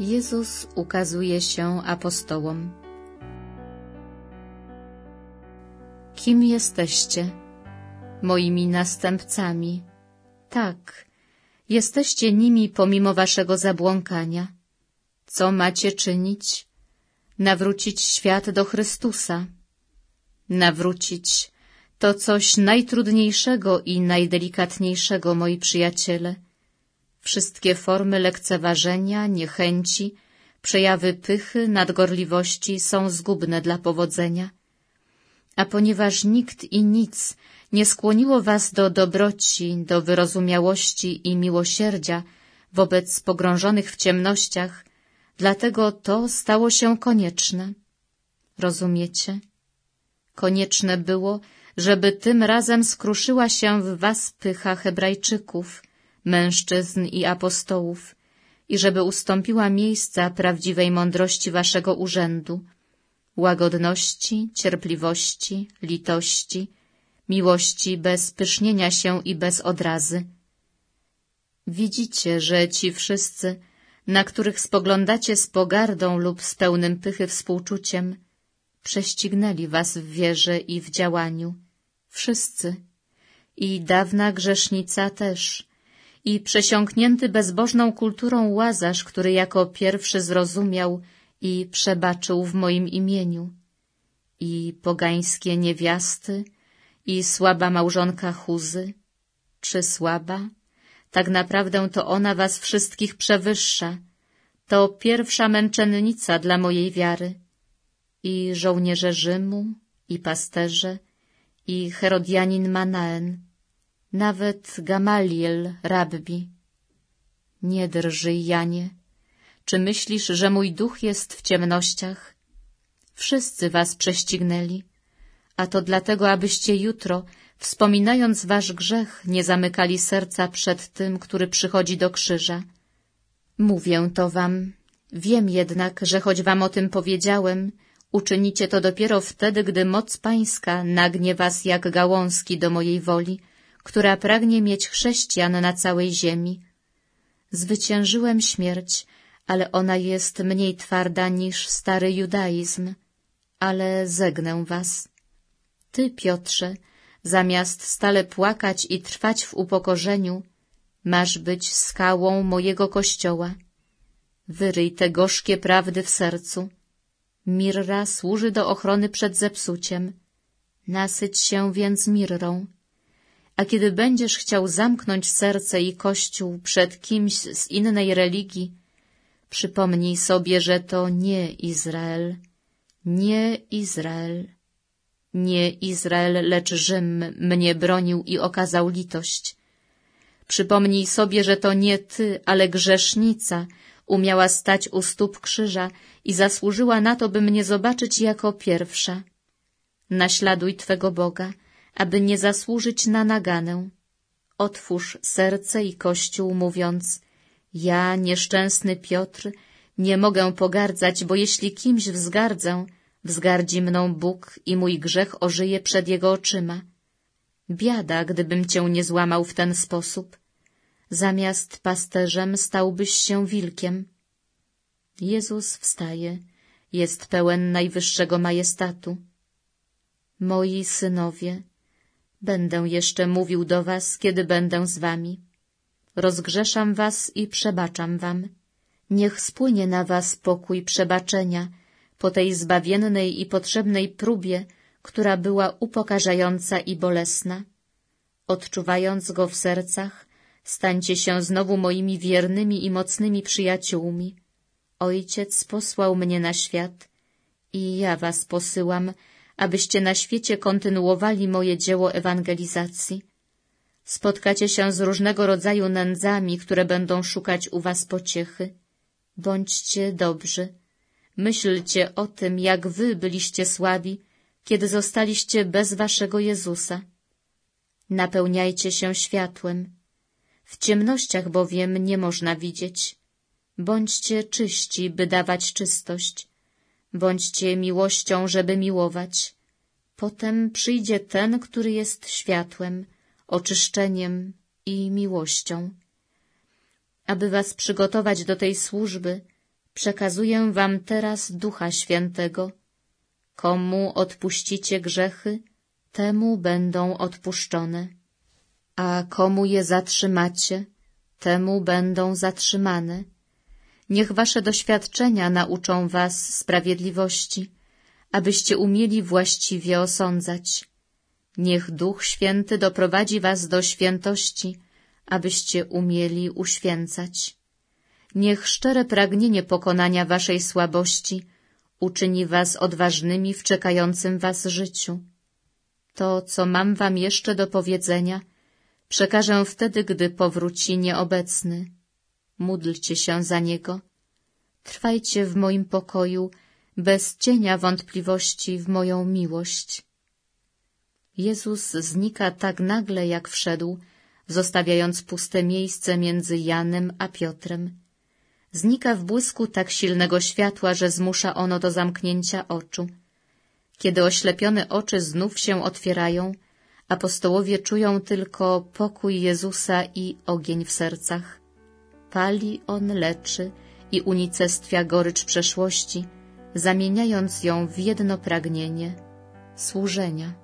Jezus ukazuje się apostołom. Kim jesteście? Moimi następcami. Tak, jesteście nimi pomimo waszego zabłąkania. Co macie czynić? Nawrócić świat do Chrystusa. Nawrócić to coś najtrudniejszego i najdelikatniejszego, moi przyjaciele – Wszystkie formy lekceważenia, niechęci, przejawy pychy, nadgorliwości są zgubne dla powodzenia. A ponieważ nikt i nic nie skłoniło was do dobroci, do wyrozumiałości i miłosierdzia wobec pogrążonych w ciemnościach, dlatego to stało się konieczne. Rozumiecie? Konieczne było, żeby tym razem skruszyła się w was pycha Hebrajczyków – mężczyzn i apostołów, i żeby ustąpiła miejsca prawdziwej mądrości waszego urzędu, łagodności, cierpliwości, litości, miłości bez pysznienia się i bez odrazy. Widzicie, że ci wszyscy, na których spoglądacie z pogardą lub z pełnym pychy współczuciem, prześcignęli was w wierze i w działaniu. Wszyscy. I dawna grzesznica też, i przesiąknięty bezbożną kulturą Łazarz, który jako pierwszy zrozumiał i przebaczył w moim imieniu, i pogańskie niewiasty, i słaba małżonka Chuzy, czy słaba? Tak naprawdę to ona was wszystkich przewyższa, to pierwsza męczennica dla mojej wiary. I żołnierze Rzymu, i pasterze, i Herodianin Manaen, nawet Gamaliel, rabbi. Nie drżyj, Janie. Czy myślisz, że mój duch jest w ciemnościach? Wszyscy was prześcignęli, a to dlatego, abyście jutro, wspominając wasz grzech, nie zamykali serca przed tym, który przychodzi do krzyża. Mówię to wam. Wiem jednak, że choć wam o tym powiedziałem, uczynicie to dopiero wtedy, gdy moc pańska nagnie was jak gałązki do mojej woli — która pragnie mieć chrześcijan na całej ziemi. Zwyciężyłem śmierć, ale ona jest mniej twarda niż stary judaizm, ale zegnę was. Ty, Piotrze, zamiast stale płakać i trwać w upokorzeniu, masz być skałą mojego kościoła. Wyryj te gorzkie prawdy w sercu. Mirra służy do ochrony przed zepsuciem. Nasyć się więc mirrą a kiedy będziesz chciał zamknąć serce i kościół przed kimś z innej religii, przypomnij sobie, że to nie Izrael, nie Izrael, nie Izrael, lecz Rzym mnie bronił i okazał litość. Przypomnij sobie, że to nie ty, ale grzesznica umiała stać u stóp krzyża i zasłużyła na to, by mnie zobaczyć jako pierwsza. Naśladuj Twego Boga — aby nie zasłużyć na naganę. Otwórz serce i kościół, mówiąc, ja, nieszczęsny Piotr, nie mogę pogardzać, bo jeśli kimś wzgardzę, wzgardzi mną Bóg i mój grzech ożyje przed Jego oczyma. Biada, gdybym cię nie złamał w ten sposób. Zamiast pasterzem stałbyś się wilkiem. Jezus wstaje, jest pełen najwyższego majestatu. Moi synowie, Będę jeszcze mówił do was, kiedy będę z wami. Rozgrzeszam was i przebaczam wam. Niech spłynie na was pokój przebaczenia po tej zbawiennej i potrzebnej próbie, która była upokarzająca i bolesna. Odczuwając go w sercach, stańcie się znowu moimi wiernymi i mocnymi przyjaciółmi. Ojciec posłał mnie na świat i ja was posyłam, abyście na świecie kontynuowali moje dzieło ewangelizacji. Spotkacie się z różnego rodzaju nędzami, które będą szukać u was pociechy. Bądźcie dobrzy. Myślcie o tym, jak wy byliście słabi, kiedy zostaliście bez waszego Jezusa. Napełniajcie się światłem. W ciemnościach bowiem nie można widzieć. Bądźcie czyści, by dawać czystość Bądźcie miłością, żeby miłować. Potem przyjdzie ten, który jest światłem, oczyszczeniem i miłością. Aby was przygotować do tej służby, przekazuję wam teraz Ducha Świętego. Komu odpuścicie grzechy, temu będą odpuszczone. A komu je zatrzymacie, temu będą zatrzymane Niech wasze doświadczenia nauczą was sprawiedliwości, abyście umieli właściwie osądzać. Niech Duch Święty doprowadzi was do świętości, abyście umieli uświęcać. Niech szczere pragnienie pokonania waszej słabości uczyni was odważnymi w czekającym was życiu. To, co mam wam jeszcze do powiedzenia, przekażę wtedy, gdy powróci nieobecny módlcie się za Niego. Trwajcie w moim pokoju, bez cienia wątpliwości w moją miłość. Jezus znika tak nagle, jak wszedł, zostawiając puste miejsce między Janem a Piotrem. Znika w błysku tak silnego światła, że zmusza ono do zamknięcia oczu. Kiedy oślepione oczy znów się otwierają, apostołowie czują tylko pokój Jezusa i ogień w sercach pali, on leczy i unicestwia gorycz przeszłości, zamieniając ją w jedno pragnienie – służenia.